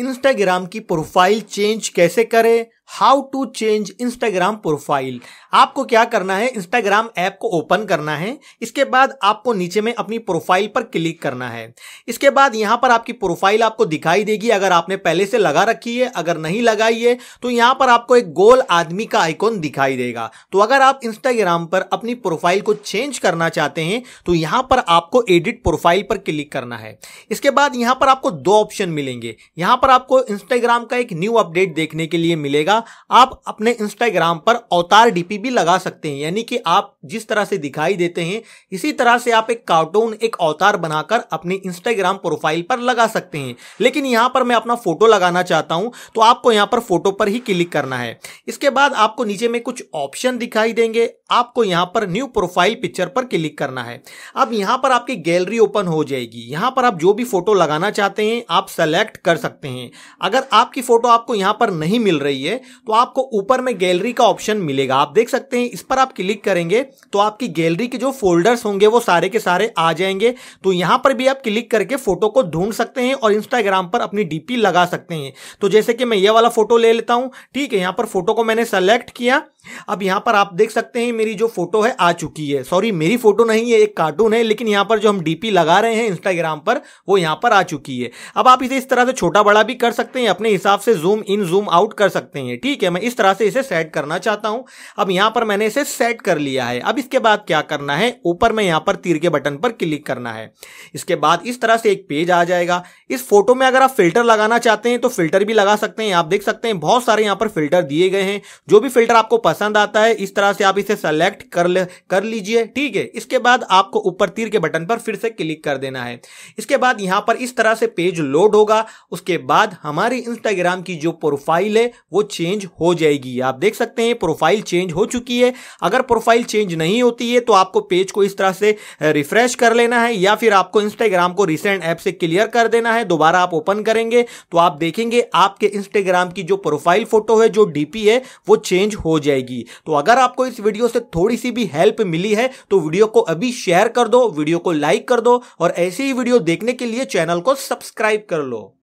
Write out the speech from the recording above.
Instagram की profile change कैसे करें how to change Instagram profile आपको क्या करना है इंस्टाग्राम ऐप को ओपन करना है इसके बाद आपको नीचे में अपनी प्रोफाइल पर क्लिक करना है इसके बाद यहाँ पर आपकी प्रोफाइल आपको दिखाई देगी अगर आपने पहले से लगा रखी है अगर नहीं लगाई है तो यहाँ पर आपको एक गोल आदमी का आइकॉन दिखाई देगा तो अगर आप इंस्टाग्राम पर अपनी प्रोफाइल को चेंज करना चाहते हैं तो यहाँ पर आपको एडिट प्रोफाइल पर क्लिक करना है इसके बाद यहाँ पर आपको दो ऑप्शन मिलेंगे यहाँ पर पर आपको इंस्टाग्राम का एक न्यू अपडेट देखने के लिए मिलेगा आप अपने इंस्टाग्राम पर अवतार डीपी भी लगा सकते हैं यानी कि आप जिस तरह से दिखाई देते हैं इसी तरह से आप एक कार्टून एक अवतार बनाकर अपने इंस्टाग्राम प्रोफाइल पर लगा सकते हैं लेकिन यहां पर मैं अपना फोटो लगाना चाहता हूं तो आपको यहां पर फोटो पर ही क्लिक करना है इसके बाद आपको नीचे में कुछ ऑप्शन दिखाई देंगे आपको यहां पर न्यू प्रोफाइल पिक्चर पर क्लिक करना है अब यहां पर आपकी गैलरी ओपन हो जाएगी यहां पर आप जो भी फोटो लगाना चाहते हैं आप सेलेक्ट कर सकते हैं हैं अगर आपकी फ़ोटो आपको यहां पर नहीं मिल रही है तो आपको ऊपर में गैलरी का ऑप्शन मिलेगा आप देख सकते हैं इस पर आप क्लिक करेंगे तो आपकी गैलरी के जो फोल्डर्स होंगे वो सारे के सारे आ जाएंगे तो यहां पर भी आप क्लिक करके फ़ोटो को ढूंढ सकते हैं और इंस्टाग्राम पर अपनी डीपी लगा सकते हैं तो जैसे कि मैं ये वाला फ़ोटो ले लेता हूं ठीक है यहां पर फ़ोटो को मैंने सेलेक्ट किया अब यहां पर आप देख सकते हैं मेरी जो फोटो है आ चुकी है सॉरी मेरी फोटो नहीं है एक कार्टून है लेकिन यहां पर जो हम डीपी लगा रहे हैं इंस्टाग्राम पर वो यहां पर आ चुकी है अब आप इसे इस तरह से छोटा बड़ा भी कर सकते हैं अपने हिसाब से जूम इन जूम आउट कर सकते हैं ठीक है मैं इस तरह से इसे सेट करना चाहता हूं अब यहां पर मैंने इसे सेट कर लिया है अब इसके बाद क्या करना है ऊपर में यहां पर तीर के बटन पर क्लिक करना है इसके बाद इस तरह से एक पेज आ जाएगा इस फोटो में अगर आप फिल्टर लगाना चाहते हैं तो फिल्टर भी लगा सकते हैं आप देख सकते हैं बहुत सारे यहां पर फिल्टर दिए गए हैं जो भी फिल्टर आपको पसंद आता है इस तरह से आप इसे सेलेक्ट कर ले कर लीजिए ठीक है इसके बाद आपको ऊपर तीर के बटन पर फिर से क्लिक कर देना है इसके बाद यहाँ पर इस तरह से पेज लोड होगा उसके बाद हमारी इंस्टाग्राम की जो प्रोफाइल है वो चेंज हो जाएगी आप देख सकते हैं प्रोफाइल चेंज हो चुकी है अगर प्रोफाइल चेंज नहीं होती है तो आपको पेज को इस तरह से रिफ्रेश कर लेना है या फिर आपको इंस्टाग्राम को रिसेंट ऐप से क्लियर कर देना है दोबारा आप ओपन करेंगे तो आप देखेंगे आपके इंस्टाग्राम की जो प्रोफाइल फोटो है जो डीपी है वो चेंज हो जाएगी जाएगी तो अगर आपको इस वीडियो से थोड़ी सी भी हेल्प मिली है तो वीडियो को अभी शेयर कर दो वीडियो को लाइक कर दो और ऐसी ही वीडियो देखने के लिए चैनल को सब्सक्राइब कर लो